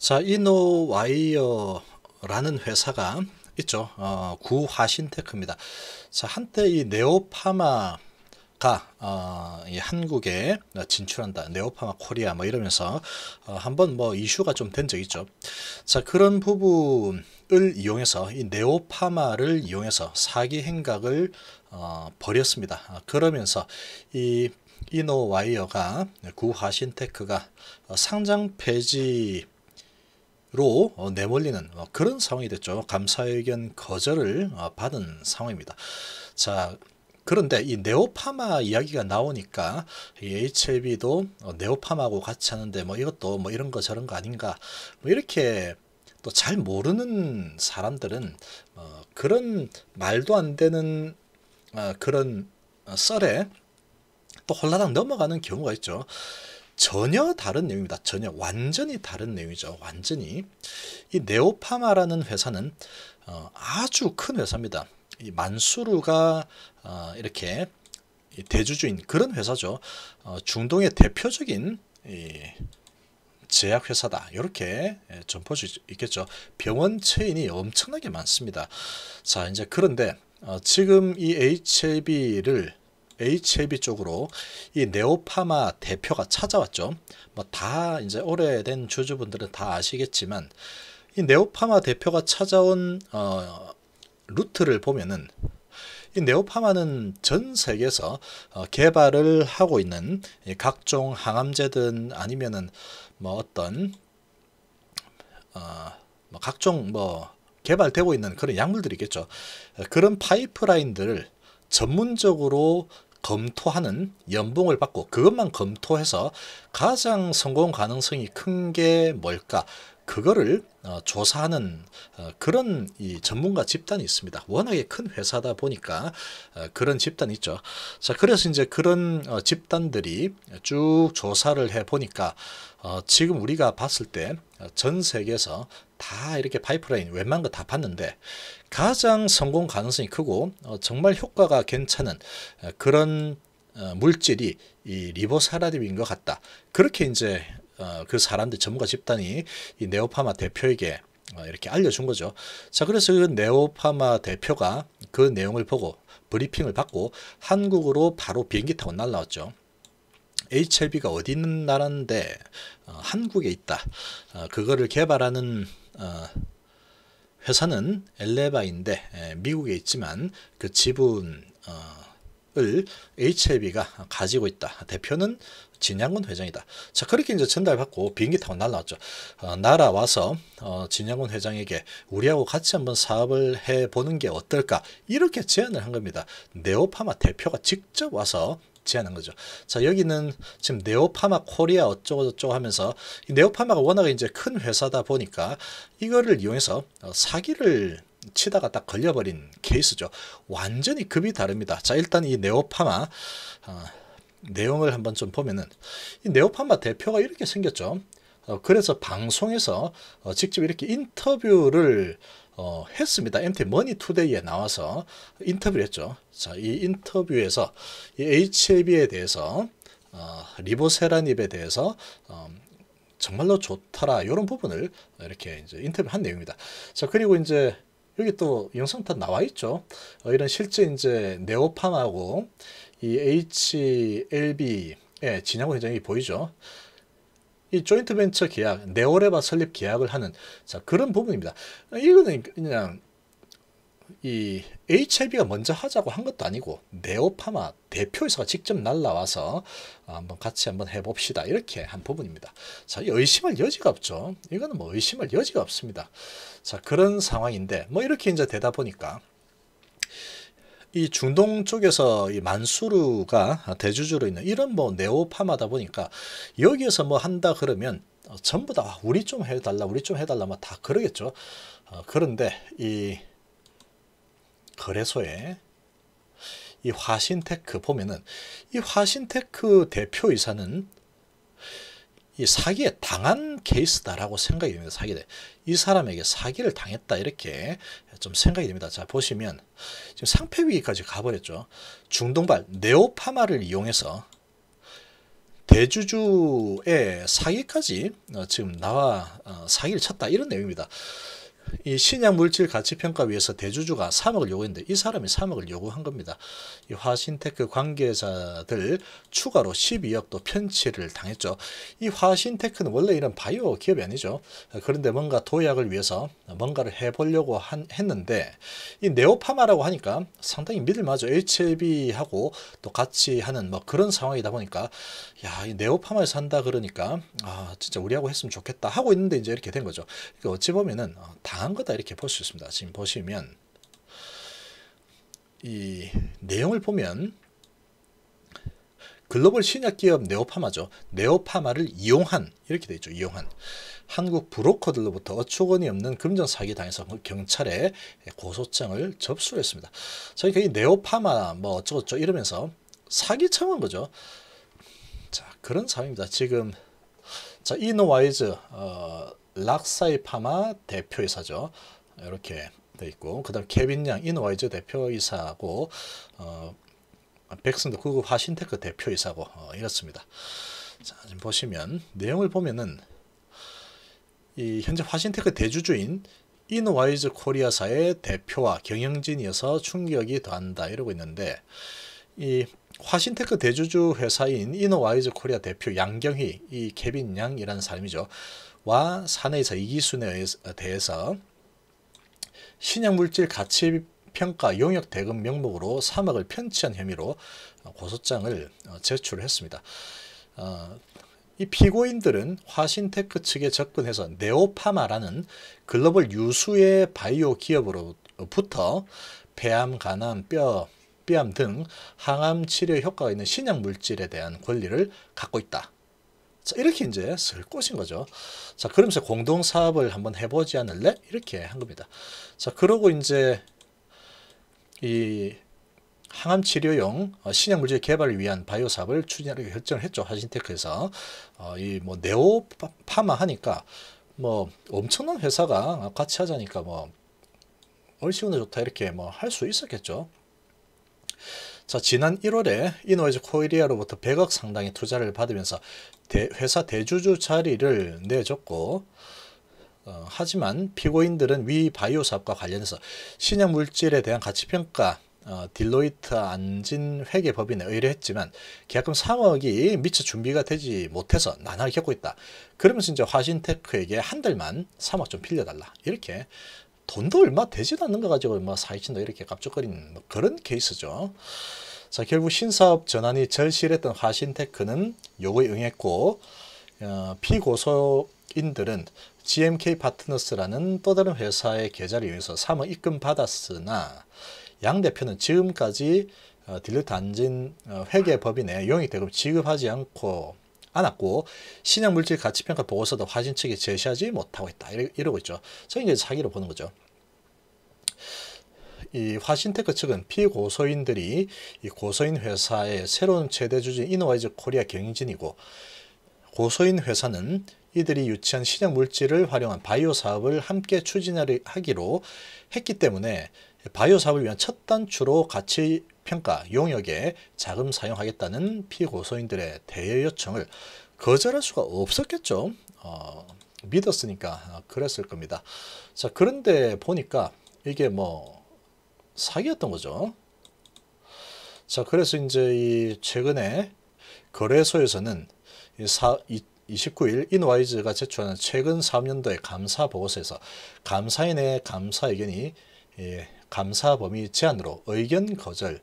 자, 이노와이어라는 회사가 있죠. 어, 구화신테크입니다. 자, 한때 이 네오파마 가 어, 한국에 진출한다 네오파마 코리아 뭐 이러면서 어, 한번 뭐 이슈가 좀 된 적 있죠 자 그런 부분을 이용해서 이 네오파마를 이용해서 사기 행각을 어, 버렸습니다 아, 그러면서 이 이노와이어가 구화신테크가 어, 상장 폐지 로 어, 내몰리는 어, 그런 상황이 됐죠. 감사의견 거절을 어, 받은 상황입니다. 자, 그런데 이 네오파마 이야기가 나오니까 HLB도 네오파마하고 같이 하는데 뭐 이것도 뭐 이런 거 저런 거 아닌가 뭐 이렇게 또 잘 모르는 사람들은 어 그런 말도 안 되는 어 그런 썰에 또 홀라당 넘어가는 경우가 있죠. 전혀 다른 내용입니다. 전혀 완전히 다른 내용이죠. 완전히 이 네오파마라는 회사는 어, 아주 큰 회사입니다. 이 만수르가 어, 이렇게 대주주인 그런 회사죠. 어, 중동의 대표적인 이, 제약회사다 이렇게 좀 볼수 예, 있겠죠 병원 체인이 엄청나게 많습니다 자 이제 그런데 어, 지금 이 HIV를 HLB 쪽으로 이 네오파마 대표가 찾아왔죠. 뭐 다 이제 오래된 주주분들은 다 아시겠지만 이 네오파마 대표가 찾아온 어, 루트를 보면은 이 네오파마는 전 세계에서 어, 개발을 하고 있는 각종 항암제든 아니면은 뭐 어떤 어, 뭐 각종 뭐 개발되고 있는 그런 약물들이겠죠. 그런 파이프라인들을 전문적으로 검토하는 연봉을 받고 그것만 검토해서 가장 성공 가능성이 큰 게 뭘까 그거를 어, 조사하는 어, 그런 이 전문가 집단이 있습니다. 워낙에 큰 회사다 보니까 어, 그런 집단 있죠. 자, 그래서 이제 그런 어, 집단들이 쭉 조사를 해 보니까 어, 지금 우리가 봤을 때 전 세계에서 다 이렇게 파이프라인 웬만한 거 다 봤는데 가장 성공 가능성이 크고 어, 정말 효과가 괜찮은 어, 그런 어, 물질이 이 리보사라딘인 것 같다. 그렇게 이제 어, 그 사람들 전문가 집단이 이 네오파마 대표에게 어, 이렇게 알려준 거죠. 자, 그래서 그 네오파마 대표가 그 내용을 보고 브리핑을 받고 한국으로 바로 비행기 타고 날라왔죠. HLB가 어디 있는 나라인데 어, 한국에 있다. 어, 그거를 개발하는 어, 회사는 엘레바인데 예, 미국에 있지만 그 지분을 어, HLB가 가지고 있다. 대표는 진양군 회장이다. 자 그렇게 이제 전달받고 비행기 타고 날라왔죠. 어, 날아와서 어, 진양군 회장에게 우리하고 같이 한번 사업을 해보는 게 어떨까 이렇게 제안을 한 겁니다. 네오파마 대표가 직접 와서 제안한 거죠. 자 여기는 지금 네오파마 코리아 어쩌고저쩌고 하면서 이 네오파마가 워낙에 이제 큰 회사다 보니까 이거를 이용해서 어, 사기를 치다가 딱 걸려버린 케이스죠. 완전히 급이 다릅니다. 자 일단 이 네오파마 어, 내용을 한번 좀 보면은 이 네오파마 대표가 이렇게 생겼죠. 어, 그래서 방송에서 어, 직접 이렇게 인터뷰를 어, 했습니다. MT 머니 투데이에 나와서 인터뷰를 했죠. 자, 이 인터뷰에서 이 HAB에 대해서 어, 리보세라닙에 대해서 어, 정말로 좋더라 이런 부분을 이렇게 이제 인터뷰한 내용입니다. 자 그리고 이제 여기 또 영상 다 나와 있죠. 어, 이런 실제 이제 네오팜하고 이 HLB의 진양 현장이 보이죠. 이 조인트 벤처 계약, 네오레바 설립 계약을 하는 자 그런 부분입니다. 이거는 그냥 이 HLB가 먼저 하자고 한 것도 아니고 네오파마 대표이사가 직접 날라와서 한번 같이 한번 해봅시다 이렇게 한 부분입니다. 자, 의심할 여지가 없죠. 이거는 뭐 의심할 여지가 없습니다. 자, 그런 상황인데 뭐 이렇게 이제 되다 보니까 이 중동 쪽에서 이 만수르가 대주주로 있는 이런 뭐 네오파마다 보니까 여기에서 뭐 한다 그러면 어, 전부 다 아, 우리 좀 해달라 우리 좀 해달라 막다 뭐 그러겠죠 어, 그런데 이 거래소에 이 화신테크 보면은 이 화신테크 대표이사는 이 사기에 당한 케이스다라고 생각이 됩니다. 사기이 사람에게 사기를 당했다 이렇게 좀 생각이 됩니다. 자 보시면 지금 상패 위기까지 가버렸죠. 중동발 네오파마를 이용해서 대주주의 사기까지 어, 지금 나와 어, 사기를 쳤다 이런 내용입니다. 이 신약 물질 가치 평가 위해서 대주주가 3억을 요구했는데 이 사람이 3억을 요구한 겁니다. 이 화신테크 관계자들 추가로 12억도 편취를 당했죠. 이 화신테크는 원래 이런 바이오 기업이 아니죠. 그런데 뭔가 도약을 위해서 뭔가를 해보려고 한, 했는데 이 네오파마라고 하니까 상당히 믿을만하죠. HLB하고 또 같이 하는 뭐 그런 상황이다 보니까 야, 이 네오파마에 산다 그러니까 아, 진짜 우리하고 했으면 좋겠다 하고 있는데 이제 이렇게 된 거죠. 그러니까 어찌 보면은 어, 다 다한 거다 이렇게 볼 수 있습니다. 지금 보시면 이 내용을 보면 글로벌 신약 기업 네오파마죠. 네오파마를 이용한 이렇게 돼 있죠. 이용한 한국 브로커들로부터 어처구니 없는 금전 사기 당해서 그 경찰에 고소장을 접수했습니다. 저희 가이 그 네오파마 뭐 어쩌고저쩌고 이러면서 사기 청한 거죠. 자 그런 상황입니다. 지금 자 이노와이즈 어, 락사이파마 대표이사죠. 이렇게 돼 있고 그 다음 케빈 양 인와이즈 대표이사고 어, 백승도 구급 화신테크 대표이사고 어, 이렇습니다. 자 지금 보시면 내용을 보면은 이 현재 화신테크 대주주인 인와이즈 코리아사의 대표와 경영진이어서 충격이 더한다 이러고 있는데 이 화신테크 대주주 회사인 인와이즈 코리아 대표 양경희 이 케빈 양이라는 사람이죠. 와 산에서 이기순에 대해서 신형물질 가치 평가 용역 대금 명목으로 3억을 편취한 혐의로 고소장을 어, 제출했습니다. 어, 이 피고인들은 화신테크 측에 접근해서 네오파마라는 글로벌 유수의 바이오 기업으로부터 폐암, 간암, 뼈, 뼈암 등 항암 치료 효과가 있는 신약 물질에 대한 권리를 갖고 있다. 자, 이렇게 이제 쓸 것인 거죠. 자, 그러면서 공동 사업을 한번 해보지 않을래? 이렇게 한 겁니다. 자, 그러고 이제 이 항암 치료용 어, 신약 물질 개발을 위한 바이오 사업을 추진하기로 결정을 했죠. 하신테크에서 어, 이뭐 네오 파마 하니까 뭐 엄청난 회사가 같이 하자니까 뭐 얼씨구나 좋다 이렇게 뭐 할 수 있었겠죠. 자, 지난 1월에 이노이즈 코이리아로부터 100억 상당의 투자를 받으면서 대, 회사 대주주 자리를 내줬고 어, 하지만 피고인들은 위 바이오 사업과 관련해서 신형 물질에 대한 가치평가 어, 딜로이트 안진 회계법인에 의뢰했지만 계약금 3억이 미처 준비가 되지 못해서 난항을 겪고 있다. 그러면서 이제 화신테크에게 한 달만 3억 좀 빌려달라 이렇게 돈도 얼마 되지도 않는 거 가지고 막 뭐 사기친다 이렇게 깝죽거리는 뭐 그런 케이스죠. 자 결국 신사업 전환이 절실했던 화신테크는 요구에 응했고 어, 피고소인들은 GMK 파트너스라는 또 다른 회사의 계좌를 이용해서 3억 입금 받았으나 양 대표는 지금까지 어, 딜루트 안진 어, 회계법인에 용익 대금 지급하지 않고 않았고 신약 물질 가치 평가 보고서도 화신 측이 제시하지 못하고 있다. 이러, 고 있죠. 저 이제 사기로 보는 거죠. 이 화신테크 측은 피고소인들이 이 고소인 회사의 새로운 최대 주주인 노와이즈 코리아 경영진이고 고소인 회사는 이들이 유치한 신약 물질을 활용한 바이오 사업을 함께 추진하기로 했기 때문에 바이오 사업을 위한 첫 단추로 같이 평가 용역에 자금 사용하겠다는 피고소인들의 대여 요청을 거절할 수가 없었겠죠. 어, 믿었으니까 어, 그랬을 겁니다. 자 그런데 보니까 이게 뭐 사기였던 거죠. 자 그래서 이제 이 최근에 거래소에서는 이 사, 이, 29일 인와이즈가 제출하 최근 3년도의 감사 보고서에서 감사인의 감사 의견이 예, 감사 범위 제한으로 의견 거절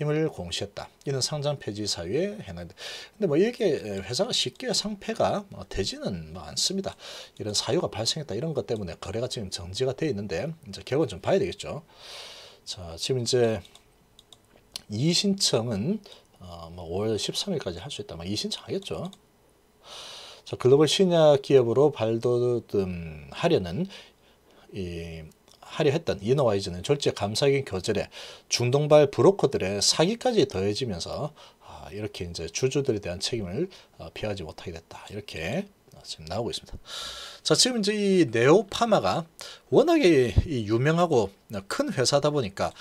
임을 공시했다. 이는 상장 폐지 사유에 해당된다. 근데 뭐 이게 회사가 쉽게 상폐가 뭐 되지는 뭐 않습니다. 이런 사유가 발생했다 이런 것 때문에 거래가 지금 정지가 돼 있는데 이제 결과는 좀 봐야 되겠죠. 자 지금 이제 이 신청은 어뭐 5월 13일까지 할 수 있다. 막이 뭐 신청하겠죠. 자 글로벌 신약 기업으로 발돋움하려는 이 하려 했던 이너와이즈는 졸지 감사적인 교절에 중동발 브로커들의 사기까지 더해지면서 아, 이렇게 이제 주주들에 대한 책임을 어, 피하지 못하게 됐다. 이렇게 지금 나오고 있습니다. 자, 지금 이제 이 네오파마가 워낙에 유명하고 큰 회사다 보니까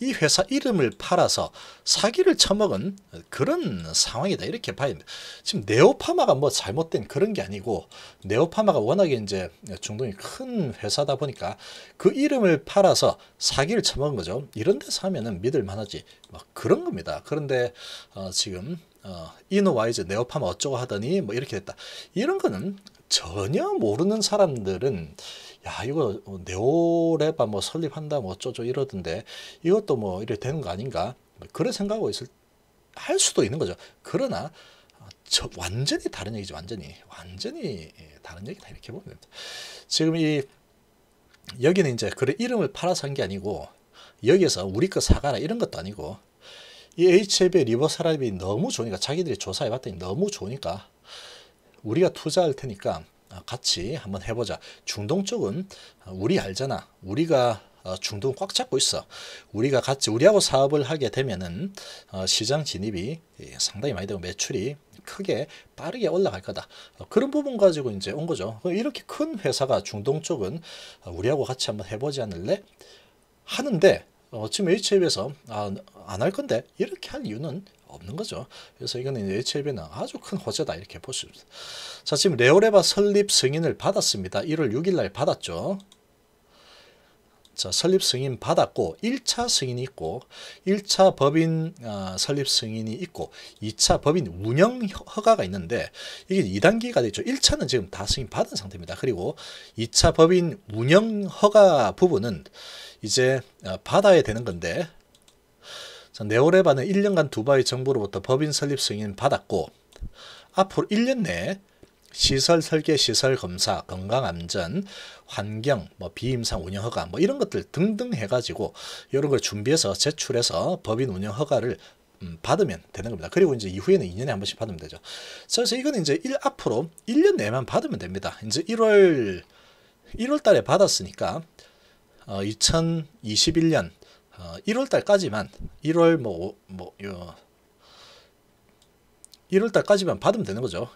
이 회사 이름을 팔아서 사기를 쳐먹은 그런 상황이다. 이렇게 봐야 됩니다. 지금 네오파마가 뭐 잘못된 그런 게 아니고 네오파마가 워낙에 이제 중동이 큰 회사다 보니까 그 이름을 팔아서 사기를 쳐먹은 거죠. 이런 데서 하면은 믿을 만하지. 막 그런 겁니다. 그런데 어, 지금 어, 이너와이즈 네오파 어쩌고 하더니 뭐 이렇게 됐다. 이런 거는 전혀 모르는 사람들은 야 이거 네오레뭐 어, 설립한다 뭐 어쩌죠 이러던데 이것도 뭐 이렇게 되는 거 아닌가 뭐 그런 생각하고 있을 할 수도 있는 거죠. 그러나 저 완전히 다른 얘기죠. 완전히 완전히 예, 다른 얘기다 이렇게 보면 지금 이 여기는 이제 그 이름을 팔아서 한 게 아니고 여기에서 우리 거 사가라 이런 것도 아니고 이 HLB 리버사라이비 너무 좋으니까 자기들이 조사해봤더니 너무 좋으니까 우리가 투자할 테니까 아, 같이 한번 해보자. 중동 쪽은 아, 우리 알잖아. 우리가 어, 중동 꽉 잡고 있어. 우리가 같이 우리하고 사업을 하게 되면은 어, 시장 진입이 예, 상당히 많이 되고 매출이 크게 빠르게 올라갈 거다. 어, 그런 부분 가지고 이제 온 거죠. 이렇게 큰 회사가 중동 쪽은 우리하고 같이 한번 해보지 않을래? 하는데 어, 지금 H앱에서 아, 안할 건데 이렇게 할 이유는 없는 거죠. 그래서 이거는 HLB는 아주 큰 호재다 이렇게 보십니다. 자 지금 레오레바 설립 승인을 받았습니다. 1월 6일 날 받았죠. 자, 설립 승인 받았고 1차 승인이 있고 1차 법인 어, 설립 승인이 있고 2차 법인 운영 허가가 있는데 이게 2단계가 되죠. 1차는 지금 다 승인 받은 상태입니다. 그리고 2차 법인 운영 허가 부분은 이제 어, 받아야 되는 건데 자, 네오레바는 1년간 두바이 정부로부터 법인 설립 승인 받았고 앞으로 1년 내에 시설 설계, 시설 검사, 건강 안전, 환경, 뭐 비임상 운영 허가 뭐 이런 것들 등등 해가지고 이런 걸 준비해서 제출해서 법인 운영 허가를 음, 받으면 되는 겁니다. 그리고 이제 이후에는 2년에 한 번씩 받으면 되죠. 그래서 이거는 이제 1 앞으로 1년 내만 받으면 됩니다. 이제 1월 1월 달에 받았으니까 어, 2021년 어, 1월 달까지만 1월 뭐뭐 뭐, 1월 뭐, 달까지만 받으면 되는 거죠.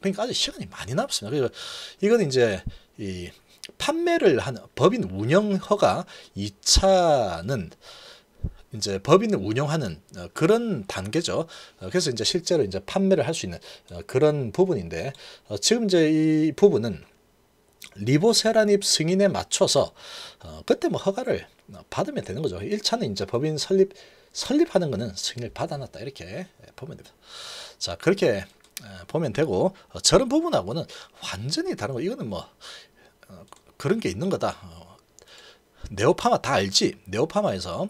그러니까 아직 시간이 많이 남습니다. 그래서 이건 이제 이 판매를 하는 법인 운영 허가 2차는 이제 법인을 운영하는 어, 그런 단계죠. 어, 그래서 이제 실제로 이제 판매를 할 수 있는 어, 그런 부분인데 지금 이제 이 부분은 리보세라닙 승인에 맞춰서 그때 뭐 허가를 받으면 되는 거죠. 1차는 이제 법인 설립 설립하는 거는 승인을 받아놨다 이렇게 예, 보면 됩니다. 자 그렇게 보면 되고 어, 저런 부분하고는 완전히 다른 거 이거는 뭐 어, 그런 게 있는 거다 어, 네오파마 다 알지 네오파마에서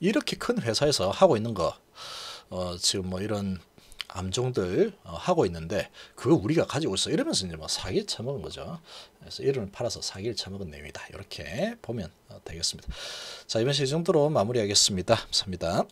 이렇게 큰 회사에서 하고 있는 거 어, 지금 뭐 이런 암종들 어, 하고 있는데 그거 우리가 가지고 있어 이러면서 이제 뭐 사기를 쳐먹은 거죠 그래서 이름을 팔아서 사기를 쳐먹은 내용이다 이렇게 보면 되겠습니다 자 이번 시이 정도로 마무리하겠습니다 감사합니다